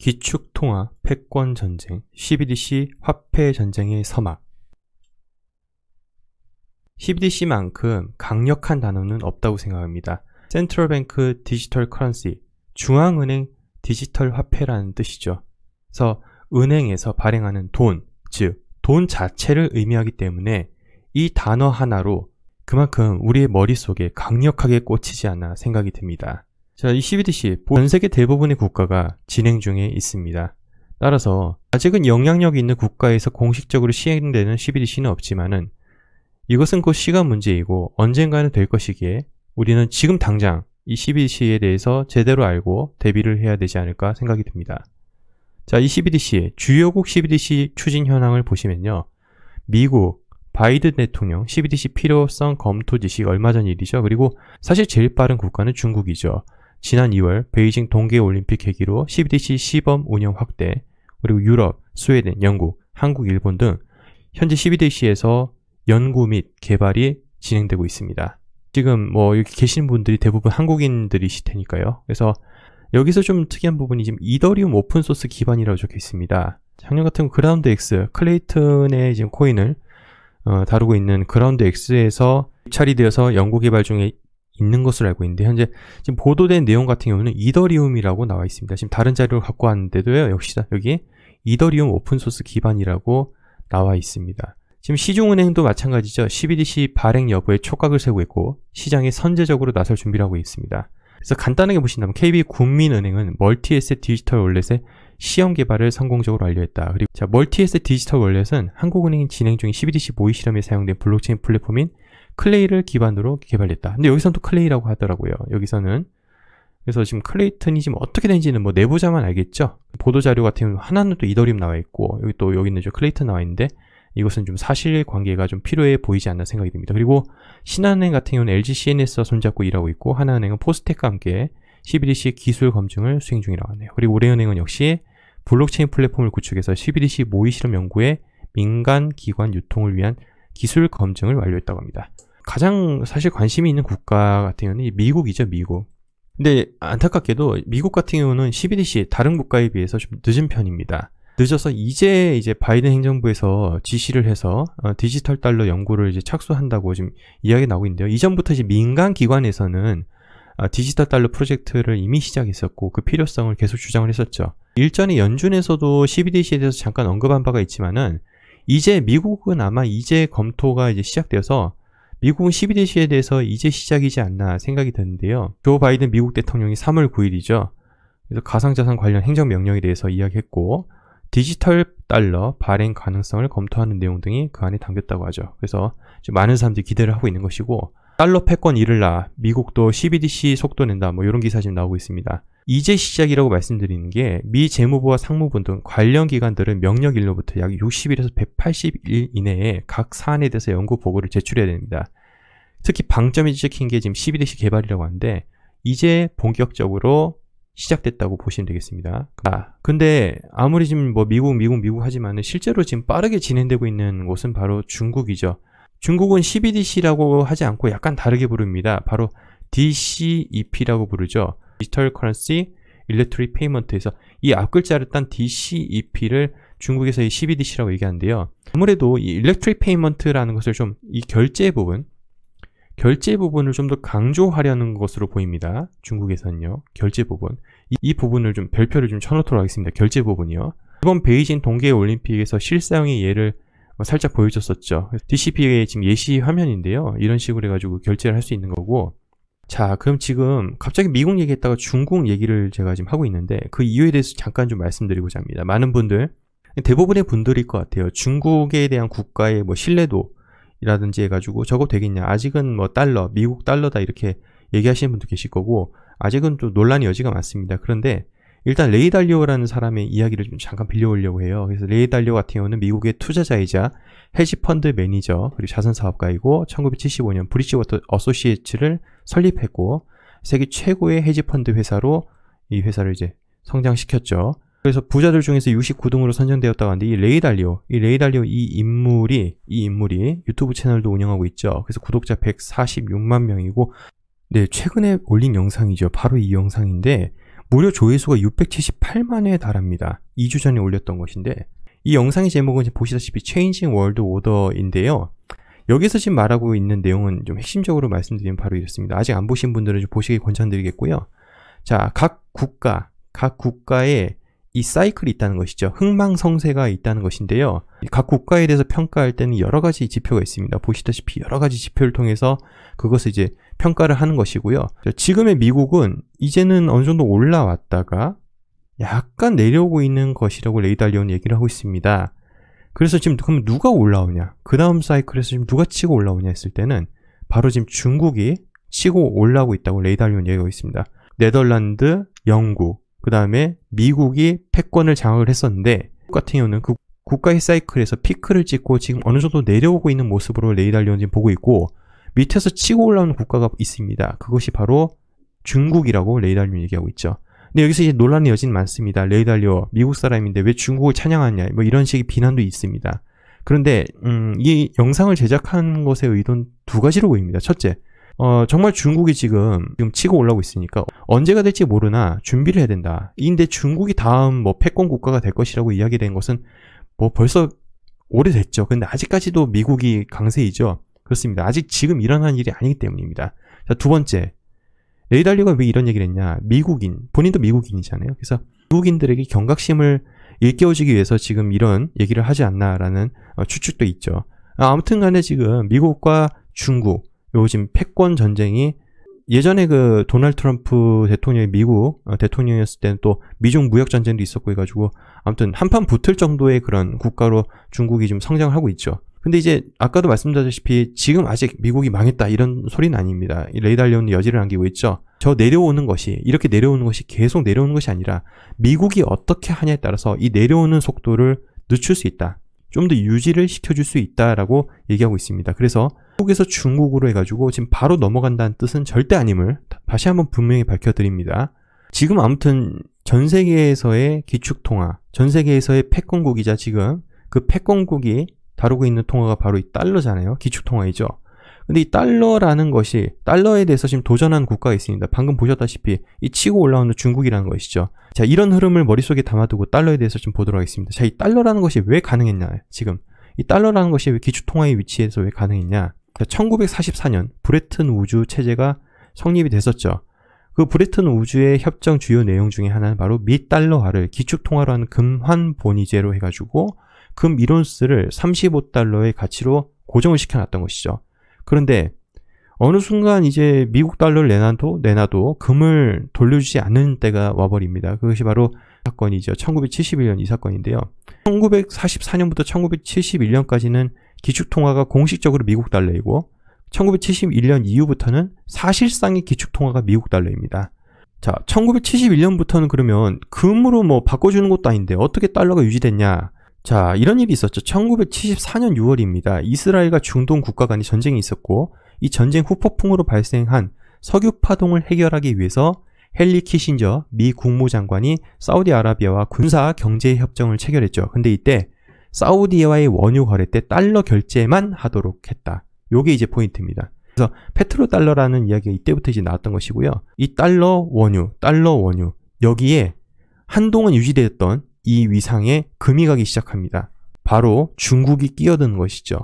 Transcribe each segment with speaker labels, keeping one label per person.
Speaker 1: 기축통화, 패권전쟁, CBDC 화폐전쟁의 서막 CBDC만큼 강력한 단어는 없다고 생각합니다. 센트럴뱅크 디지털 커런시, 중앙은행 디지털 화폐라는 뜻이죠. 그래서 은행에서 발행하는 돈, 즉 돈 자체를 의미하기 때문에 이 단어 하나로 그만큼 우리의 머릿속에 강력하게 꽂히지 않아 생각이 듭니다. 자, 이 CBDC, 전 세계 대부분의 국가가 진행 중에 있습니다. 따라서 아직은 영향력이 있는 국가에서 공식적으로 시행되는 CBDC는 없지만은 이것은 곧 시간 문제이고 언젠가는 될 것이기에 우리는 지금 당장 이 CBDC에 대해서 제대로 알고 대비를 해야 되지 않을까 생각이 듭니다. 자, 이 CBDC, 주요국 CBDC 추진 현황을 보시면요. 미국, 바이든 대통령 CBDC 필요성 검토 지시 얼마 전 일이죠. 그리고 사실 제일 빠른 국가는 중국이죠. 지난 2월 베이징 동계올림픽 계기로 CBDC 시범 운영 확대, 그리고 유럽, 스웨덴, 영국, 한국, 일본 등 현재 CBDC에서 연구 및 개발이 진행되고 있습니다. 지금 뭐 여기 계신 분들이 대부분 한국인들이실 테니까요. 그래서 여기서 좀 특이한 부분이 지금 이더리움 오픈소스 기반이라고 적혀 있습니다. 작년 같은 경우 그라운드 X, 클레이튼의 지금 코인을 어, 다루고 있는 그라운드 X에서 입찰이 되어서 연구 개발 중에 있는 것으로 알고 있는데 현재 지금 보도된 내용 같은 경우는 이더리움이라고 나와 있습니다. 지금 다른 자료를 갖고 왔는데도요. 역시 여기 이더리움 오픈소스 기반이라고 나와 있습니다. 지금 시중은행도 마찬가지죠. CBDC 발행 여부에 촉각을 세우고 있고 시장에 선제적으로 나설 준비를 하고 있습니다. 그래서 간단하게 보신다면 KB국민은행은 멀티에셋 디지털 월렛의 시험 개발을 성공적으로 완료했다. 그리고 자, 멀티에셋 디지털 월렛은 한국은행이 진행 중인 CBDC 모의 실험에 사용된 블록체인 플랫폼인 클레이를 기반으로 개발됐다. 근데 여기서는 또 클레이라고 하더라고요. 여기서는 그래서 지금 클레이튼이 지금 어떻게 된지는 뭐 내부자만 알겠죠. 보도 자료 같은 경우 하나는 또 이더리움 나와 있고 여기 또 여기는 있 클레이튼 나와 있는데 이것은 좀 사실 관계가 좀 필요해 보이지 않나 생각이 듭니다. 그리고 신한은행 같은 경우는 LG CNS와 손잡고 일하고 있고 하나은행은 포스텍과 함께 11EC 기술 검증을 수행 중이라고 하네요. 그리고 올해은행은 역시 블록체인 플랫폼을 구축해서 11EC 모의 실험 연구에 민간 기관 유통을 위한 기술 검증을 완료했다고 합니다. 가장 사실 관심이 있는 국가 같은 경우는 미국이죠, 미국. 근데 안타깝게도 미국 같은 경우는 CBDC 다른 국가에 비해서 좀 늦은 편입니다. 늦어서 이제 이제 바이든 행정부에서 지시를 해서 어, 디지털 달러 연구를 이제 착수한다고 지금 이야기 나오고 있는데요. 이전부터 이제 민간 기관에서는 어, 디지털 달러 프로젝트를 이미 시작했었고 그 필요성을 계속 주장을 했었죠. 일전에 연준에서도 CBDC에 대해서 잠깐 언급한 바가 있지만은 이제 미국은 아마 이제 검토가 이제 시작되어서 미국은 1 2일 시에 대해서 이제 시작이지 않나 생각이 드는데요. 조 바이든 미국 대통령이 3월 9일이죠. 그래서 가상자산 관련 행정명령에 대해서 이야기했고 디지털 달러 발행 가능성을 검토하는 내용 등이 그 안에 담겼다고 하죠. 그래서 많은 사람들이 기대를 하고 있는 것이고 달러 패권 이를라 미국도 CBDC 속도 낸다 뭐 이런 기사 지금 나오고 있습니다. 이제 시작이라고 말씀드리는 게 미 재무부와 상무부 등 관련 기관들은 명령일로부터 약 60일에서 180일 이내에 각 사안에 대해서 연구 보고를 제출해야 됩니다. 특히 방점이 지적힌 게 지금 12대시 개발이라고 하는데 이제 본격적으로 시작됐다고 보시면 되겠습니다. 아, 근데 아무리 지금 뭐 미국, 미국, 미국 하지만은 실제로 지금 빠르게 진행되고 있는 곳은 바로 중국이죠. 중국은 1 2 d c 라고 하지 않고 약간 다르게 부릅니다. 바로 DCEP라고 부르죠. 디지털 커런시 일렉트릭 페이먼트에서 이 앞글자를 딴 DCEP를 중국에서 이 CBDC라고 얘기하는데요. 아무래도 이 일렉트릭 페이먼트라는 것을 좀 이 결제 부분 결제 부분을 좀 더 강조하려는 것으로 보입니다. 중국에서는요. 결제 부분. 이, 이 부분을 좀 별표를 좀 쳐놓도록 하겠습니다. 결제 부분이요. 이번 베이징 동계 올림픽에서 실사용의 예를 뭐 살짝 보여줬었죠. DCP의 지금 예시 화면인데요. 이런 식으로 해가지고 결제를 할 수 있는 거고 자, 그럼 지금 갑자기 미국 얘기했다가 중국 얘기를 제가 지금 하고 있는데 그 이유에 대해서 잠깐 좀 말씀드리고자 합니다. 많은 분들, 대부분의 분들일 것 같아요. 중국에 대한 국가의 뭐 신뢰도라든지 해가지고 저거 되겠냐. 아직은 뭐 달러, 미국 달러다 이렇게 얘기하시는 분도 계실 거고 아직은 좀 논란의 여지가 많습니다. 그런데 일단 레이 달리오라는 사람의 이야기를 좀 잠깐 빌려오려고 해요. 그래서 레이 달리오 같은 경우는 미국의 투자자이자 헤지펀드 매니저 그리고 자선사업가이고 1975년 브릿지 워터 어소시에츠를 설립했고 세계 최고의 헤지펀드 회사로 이 회사를 이제 성장시켰죠. 그래서 부자들 중에서 69등으로 선정되었다고 하는데 이 레이달리오, 이 레이달리오 이 인물이 이 인물이 유튜브 채널도 운영하고 있죠. 그래서 구독자 146만 명이고 네, 최근에 올린 영상이죠. 바로 이 영상인데 무려 조회수가 6 7 8만에 달합니다. 2주 전에 올렸던 것인데 이 영상의 제목은 보시다시피 Changing World Order인데요. 여기서 지금 말하고 있는 내용은 좀 핵심적으로 말씀드리면 바로 이렇습니다. 아직 안 보신 분들은 좀 보시기 권장드리겠고요. 자, 각 국가, 각 국가의 이 사이클이 있다는 것이죠. 흥망성쇠가 있다는 것인데요. 각 국가에 대해서 평가할 때는 여러 가지 지표가 있습니다. 보시다시피 여러 가지 지표를 통해서 그것을 이제 평가를 하는 것이고요. 지금의 미국은 이제는 어느 정도 올라왔다가 약간 내려오고 있는 것이라고 레이달리온 얘기를 하고 있습니다. 그래서 지금 그럼 누가 올라오냐? 그 다음 사이클에서 지금 누가 치고 올라오냐 했을 때는 바로 지금 중국이 치고 올라오고 있다고 레이달리온 얘기하고 있습니다. 네덜란드, 영국, 그 다음에 미국이 패권을 장악을 했었는데 같은 경우는 그 국가의 사이클에서 피크를 찍고 지금 어느 정도 내려오고 있는 모습으로 레이달리온 지금 보고 있고 밑에서 치고 올라오는 국가가 있습니다. 그것이 바로 중국이라고 레이달리오 얘기하고 있죠. 근데 여기서 이제 논란의 여지는 많습니다. 레이달리오 미국 사람인데 왜 중국을 찬양하냐 뭐 이런 식의 비난도 있습니다. 그런데 음, 이 영상을 제작한 것의 의도는 두 가지로 보입니다. 첫째, 어, 정말 중국이 지금, 지금 치고 올라오고 있으니까 언제가 될지 모르나 준비를 해야 된다. 인데 중국이 다음 뭐 패권 국가가 될 것이라고 이야기된 것은 뭐 벌써 오래됐죠. 근데 아직까지도 미국이 강세이죠. 그렇습니다. 아직 지금 일어난 일이 아니기 때문입니다. 자, 두 번째. 레이달리가 왜 이런 얘기를 했냐. 미국인, 본인도 미국인이잖아요. 그래서 미국인들에게 경각심을 일깨워주기 위해서 지금 이런 얘기를 하지 않나라는 어, 추측도 있죠. 아, 아무튼 간에 지금 미국과 중국, 요즘 패권 전쟁이 예전에 그도널 트럼프 대통령이 미국 어, 대통령이었을 때는 또 미중 무역 전쟁도 있었고 해가지고 아무튼 한판 붙을 정도의 그런 국가로 중국이 지금 성장하고 있죠. 근데 이제 아까도 말씀드렸다시피 지금 아직 미국이 망했다 이런 소리는 아닙니다. 레이달리온 여지를 남기고 있죠. 저 내려오는 것이 이렇게 내려오는 것이 계속 내려오는 것이 아니라 미국이 어떻게 하냐에 따라서 이 내려오는 속도를 늦출 수 있다. 좀 더 유지를 시켜줄 수 있다라고 얘기하고 있습니다. 그래서 한국에서 중국으로 해가지고 지금 바로 넘어간다는 뜻은 절대 아님을 다시 한번 분명히 밝혀드립니다. 지금 아무튼 전 세계에서의 기축통화, 전 세계에서의 패권국이자 지금 그 패권국이 다루고 있는 통화가 바로 이 달러잖아요. 기축통화이죠. 근데 이 달러라는 것이 달러에 대해서 지금 도전한 국가가 있습니다. 방금 보셨다시피 이 치고 올라오는 중국이라는 것이죠. 자, 이런 흐름을 머릿속에 담아두고 달러에 대해서 좀 보도록 하겠습니다. 자, 이 달러라는 것이 왜 가능했냐, 지금. 이 달러라는 것이 왜 기축통화의 위치에서 왜 가능했냐. 자, 1944년 브레튼 우주 체제가 성립이 됐었죠. 그 브레튼 우주의 협정 주요 내용 중에 하나는 바로 미달러화를 기축통화로 하는 금환 본위제로 해가지고 금 이론스를 35달러의 가치로 고정을 시켜놨던 것이죠. 그런데 어느 순간 이제 미국 달러를 내놔도, 내놔도 금을 돌려주지 않는 때가 와버립니다. 그것이 바로 사건이죠. 1971년 이 사건인데요. 1944년부터 1971년까지는 기축통화가 공식적으로 미국 달러이고 1971년 이후부터는 사실상의 기축통화가 미국 달러입니다. 자, 1971년부터는 그러면 금으로 뭐 바꿔주는 것도 아닌데 어떻게 달러가 유지됐냐? 자, 이런 일이 있었죠. 1974년 6월입니다. 이스라엘과 중동 국가 간의 전쟁이 있었고 이 전쟁 후폭풍으로 발생한 석유 파동을 해결하기 위해서 헨리 키신저 미 국무장관이 사우디아라비아와 군사 경제 협정을 체결했죠. 근데 이때 사우디와의 원유 거래 때 달러 결제만 하도록 했다. 요게 이제 포인트입니다. 그래서 페트로 달러라는 이야기가 이때부터 이제 나왔던 것이고요. 이 달러 원유, 달러 원유 여기에 한동안 유지되었던 이 위상에 금이 가기 시작합니다. 바로 중국이 끼어든 것이죠.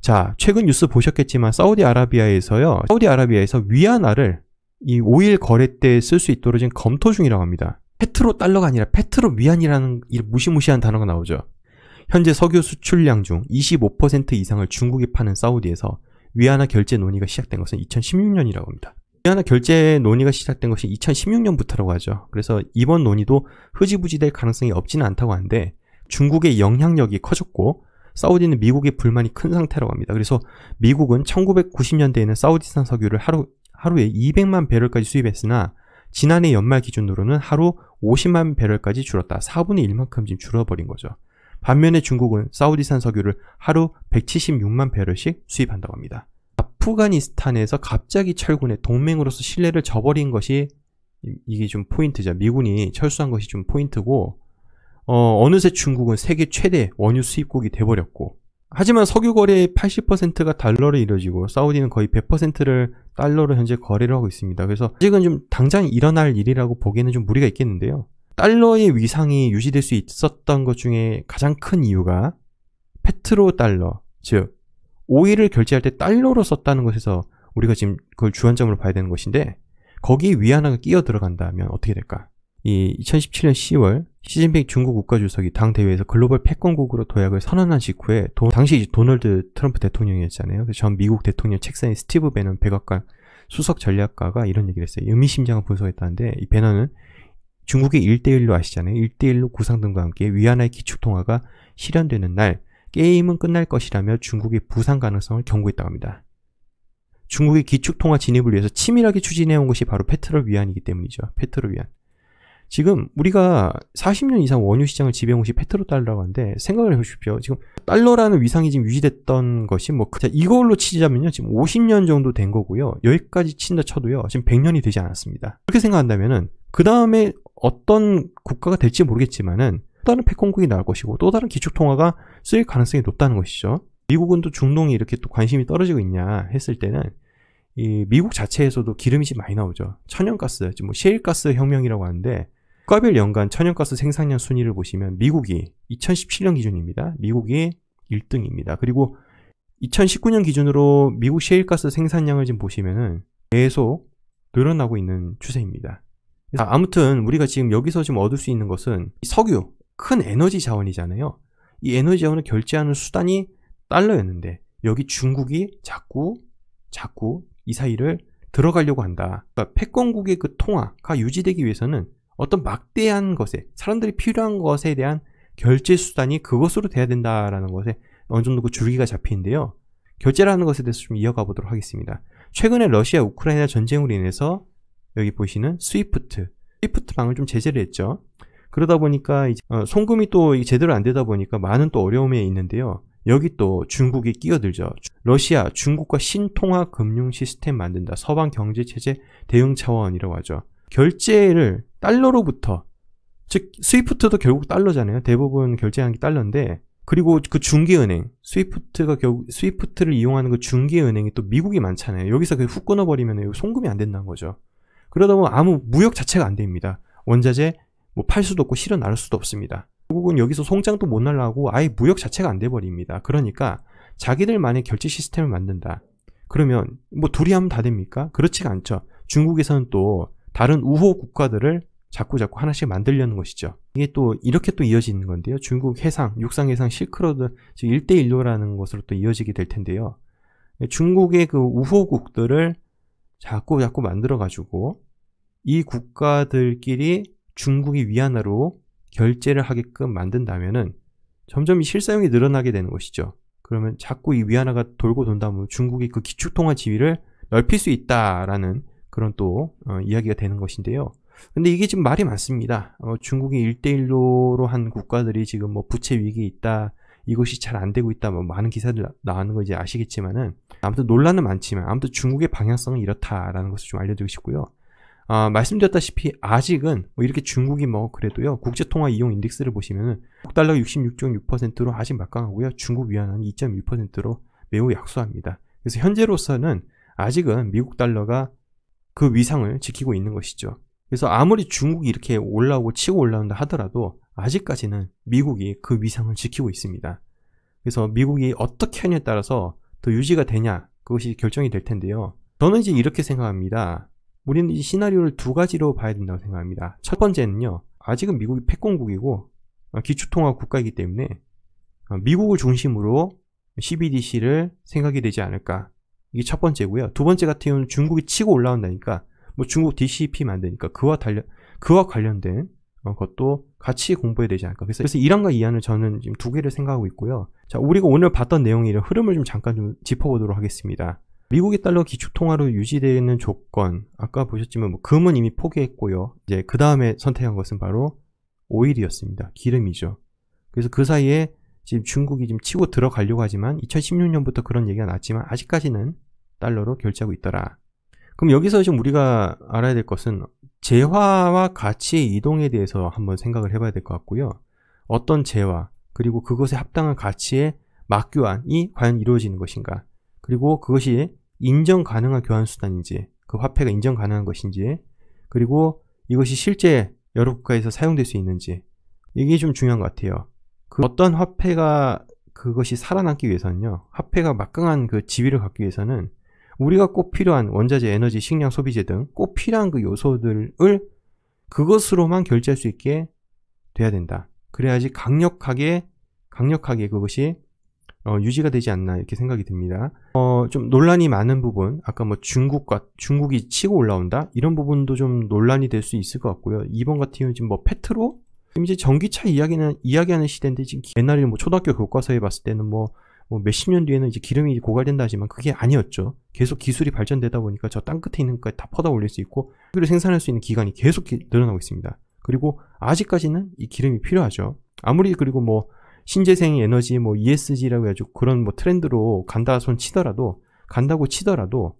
Speaker 1: 자, 최근 뉴스 보셨겠지만 사우디아라비아에서요. 사우디아라비아에서 위안화를 이 5일 거래 때 쓸 수 있도록 지금 검토 중이라고 합니다. 페트로 달러가 아니라 페트로 위안이라는 무시무시한 단어가 나오죠. 현재 석유 수출량 중 25% 이상을 중국이 파는 사우디에서 위안화 결제 논의가 시작된 것은 2016년이라고 합니다. 하나 결제 논의가 시작된 것이 2016년부터라고 하죠. 그래서 이번 논의도 흐지부지 될 가능성이 없지는 않다고 하는데 중국의 영향력이 커졌고 사우디는 미국의 불만이 큰 상태라고 합니다. 그래서 미국은 1990년대에는 사우디산 석유를 하루, 하루에 200만 배럴까지 수입했으나 지난해 연말 기준으로는 하루 50만 배럴까지 줄었다. 4분의 1만큼 지금 줄어버린 거죠. 반면에 중국은 사우디산 석유를 하루 176만 배럴씩 수입한다고 합니다. 아프가니스탄에서 갑자기 철군의 동맹으로서 신뢰를 저버린 것이 이게 좀 포인트죠. 미군이 철수한 것이 좀 포인트고 어, 어느새 중국은 세계 최대 원유 수입국이 돼버렸고 하지만 석유 거래의 80%가 달러로 이루어지고 사우디는 거의 100%를 달러로 현재 거래를 하고 있습니다. 그래서 아직은 좀 당장 일어날 일이라고 보기에는 좀 무리가 있겠는데요. 달러의 위상이 유지될 수 있었던 것 중에 가장 큰 이유가 페트로 달러, 즉 오일을 결제할 때 달러로 썼다는 것에서 우리가 지금 그걸 주안점으로 봐야 되는 것인데 거기 위안화가 끼어 들어간다면 어떻게 될까? 이 2017년 10월 시진핑 중국 국가주석이 당 대회에서 글로벌 패권국으로 도약을 선언한 직후에 도, 당시 도널드 트럼프 대통령이었잖아요. 그전 미국 대통령 책상에 스티브 베넌 백악관 수석 전략가가 이런 얘기를 했어요. 의미심장을 분석했다는데 이 베넌은 중국의 1대1로 아시잖아요. 1대1로 구상등과 함께 위안화의 기축통화가 실현되는 날 게임은 끝날 것이라며 중국이 부상 가능성을 경고했다고 합니다. 중국이 기축통화 진입을 위해서 치밀하게 추진해온 것이 바로 페트롤 위안이기 때문이죠. 페트롤 위안. 지금 우리가 40년 이상 원유 시장을 지배한 것이 페트로 달러라고 하는데 생각을 해보십시오. 지금 달러라는 위상이 지금 유지됐던 것이 뭐 자, 이걸로 치자면요 지금 50년 정도 된 거고요 여기까지 친다 쳐도요 지금 100년이 되지 않았습니다. 그렇게 생각한다면은 그 다음에 어떤 국가가 될지 모르겠지만은 다른 패권국이 나올 것이고 또 다른 기축통화가 쓰일 가능성이 높다는 것이죠. 미국은 또 중동이 이렇게 또 관심이 떨어지고 있냐 했을 때는 이 미국 자체에서도 기름이 많이 나오죠. 천연가스, 뭐 셰일가스 혁명이라고 하는데 국가별 연간 천연가스 생산량 순위를 보시면 미국이 2017년 기준입니다. 미국이 1등입니다. 그리고 2019년 기준으로 미국 셰일가스 생산량을 지금 보시면은 계속 늘어나고 있는 추세입니다. 아무튼 우리가 지금 여기서 지금 얻을 수 있는 것은 석유, 큰 에너지 자원이잖아요. 이 에너지 자원을 결제하는 수단이 달러였는데 여기 중국이 자꾸 자꾸 이 사이를 들어가려고 한다. 그러니까 패권국의 그 통화가 유지되기 위해서는 어떤 막대한 것에 사람들이 필요한 것에 대한 결제 수단이 그것으로 돼야 된다라는 것에 어느 정도 그 줄기가 잡히는데요. 결제라는 것에 대해서 좀 이어가 보도록 하겠습니다. 최근에 러시아 우크라이나 전쟁으로 인해서 여기 보시는 스위프트, 스위프트방을 좀 제재를 했죠. 그러다 보니까 어, 송금이 또 제대로 안 되다 보니까 많은 또 어려움에 있는데요. 여기 또 중국이 끼어들죠. 러시아, 중국과 신통화 금융 시스템 만든다. 서방 경제 체제 대응 차원이라고 하죠. 결제를 달러로부터 즉 스위프트도 결국 달러잖아요. 대부분 결제하는게 달러인데 그리고 그 중개은행 스위프트가 결국 스위프트를 이용하는 그 중개은행이 또 미국이 많잖아요. 여기서 그냥 훅 끊어버리면 송금이 안 된다는 거죠. 그러다 보면 아무 무역 자체가 안 됩니다. 원자재, 뭐팔 수도 없고 실은 알 수도 없습니다. 결국은 여기서 송장도 못 날라고 아예 무역 자체가 안 돼버립니다. 그러니까 자기들만의 결제 시스템을 만든다. 그러면 뭐 둘이 하면 다 됩니까? 그렇지가 않죠. 중국에서는 또 다른 우호 국가들을 자꾸자꾸 하나씩 만들려는 것이죠. 이게 또 이렇게 또 이어지는 건데요. 중국 해상, 육상 해상 실크로드 즉 1대 1로라는 것으로 또 이어지게 될 텐데요. 중국의 그 우호국들을 자꾸자꾸 만들어 가지고 이 국가들끼리 중국이 위안화로 결제를 하게끔 만든다면은 점점 실사용이 늘어나게 되는 것이죠. 그러면 자꾸 이 위안화가 돌고 돈다 면 중국이 그 기축통화 지위를 넓힐 수 있다라는 그런 또 어, 이야기가 되는 것인데요. 근데 이게 지금 말이 많습니다. 어, 중국이 일대일로로한 국가들이 지금 뭐 부채 위기에 있다. 이것이 잘 안 되고 있다. 뭐 많은 기사들 나오는 거 이제 아시겠지만은 아무튼 논란은 많지만 아무튼 중국의 방향성은 이렇다라는 것을 좀 알려드리고 싶고요. 아, 말씀드렸다시피 아직은 뭐 이렇게 중국이 뭐 그래도요 국제통화 이용 인덱스를 보시면은 달러 66.6%로 아직 막강하고요 중국 위안은 2.1%로 매우 약소합니다. 그래서 현재로서는 아직은 미국 달러가 그 위상을 지키고 있는 것이죠. 그래서 아무리 중국이 이렇게 올라오고 치고 올라온다 하더라도 아직까지는 미국이 그 위상을 지키고 있습니다. 그래서 미국이 어떻게 하냐에 따라서 더 유지가 되냐 그것이 결정이 될 텐데요. 저는 이제 이렇게 생각합니다. 우리는 이 시나리오를 두 가지로 봐야 된다고 생각합니다. 첫 번째는요. 아직은 미국이 패권국이고 어, 기초통합 국가이기 때문에 어, 미국을 중심으로 CBDC를 생각이 되지 않을까 이게 첫 번째고요. 두 번째 같은 경우는 중국이 치고 올라온다니까 뭐 중국 DCP 만드니까 그와 관련 그와 관련된 어, 것도 같이 공부해야 되지 않을까. 그래서, 그래서 1항과 이항을 저는 지금 두 개를 생각하고 있고요. 자, 우리가 오늘 봤던 내용의 이 흐름을 좀 잠깐 좀 짚어보도록 하겠습니다. 미국의 달러 기축통화로 유지되어 있는 조건 아까 보셨지만 뭐 금은 이미 포기했고요 이제 그 다음에 선택한 것은 바로 오일이었습니다 기름이죠 그래서 그 사이에 지금 중국이 지금 치고 들어가려고 하지만 2016년부터 그런 얘기가 났지만 아직까지는 달러로 결제하고 있더라 그럼 여기서 지금 우리가 알아야 될 것은 재화와 가치의 이동에 대해서 한번 생각을 해봐야 될 것 같고요 어떤 재화 그리고 그것에 합당한 가치의 막교환이 과연 이루어지는 것인가 그리고 그것이 인정 가능한 교환 수단인지 그 화폐가 인정 가능한 것인지 그리고 이것이 실제 여러 국가에서 사용될 수 있는지 이게 좀 중요한 것 같아요. 그 어떤 화폐가 그것이 살아남기 위해서는요. 화폐가 막강한 그 지위를 갖기 위해서는 우리가 꼭 필요한 원자재, 에너지, 식량, 소비재 등 꼭 필요한 그 요소들을 그것으로만 결제할 수 있게 돼야 된다. 그래야지 강력하게 강력하게 그것이 어, 유지가 되지 않나 이렇게 생각이 듭니다. 어, 좀 논란이 많은 부분, 아까 뭐 중국과 중국이 치고 올라온다 이런 부분도 좀 논란이 될 수 있을 것 같고요. 2번 같은 경우는 지금 뭐 페트로 지금 이제 전기차 이야기는 이야기하는 시대인데 지금 옛날에뭐 초등학교 교과서에 봤을 때는 뭐, 뭐 몇십 년 뒤에는 이제 기름이 고갈된다 하지만 그게 아니었죠. 계속 기술이 발전되다 보니까 저 땅끝에 있는 것까지 다 퍼다 올릴 수 있고 그를 생산할 수 있는 기간이 계속 기, 늘어나고 있습니다. 그리고 아직까지는 이 기름이 필요하죠. 아무리 그리고 뭐 신재생 에너지 뭐 ESG라고 해가지고 그런 뭐 트렌드로 간다 손 치더라도 간다고 치더라도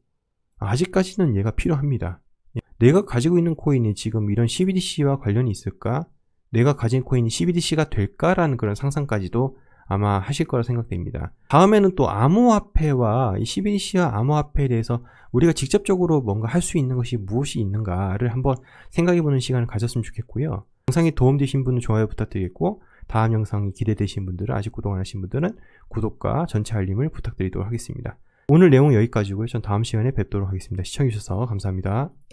Speaker 1: 아직까지는 얘가 필요합니다. 내가 가지고 있는 코인이 지금 이런 CBDC와 관련이 있을까? 내가 가진 코인이 CBDC가 될까라는 그런 상상까지도 아마 하실 거라 생각됩니다. 다음에는 또 암호화폐와 이 CBDC와 암호화폐에 대해서 우리가 직접적으로 뭔가 할 수 있는 것이 무엇이 있는가를 한번 생각해 보는 시간을 가졌으면 좋겠고요. 영상이 도움되신 분은 좋아요 부탁드리겠고 다음 영상이 기대되신 분들은 아직 구독 안 하신 분들은 구독과 전체 알림을 부탁드리도록 하겠습니다. 오늘 내용 여기까지고요. 전 다음 시간에 뵙도록 하겠습니다. 시청해주셔서 감사합니다.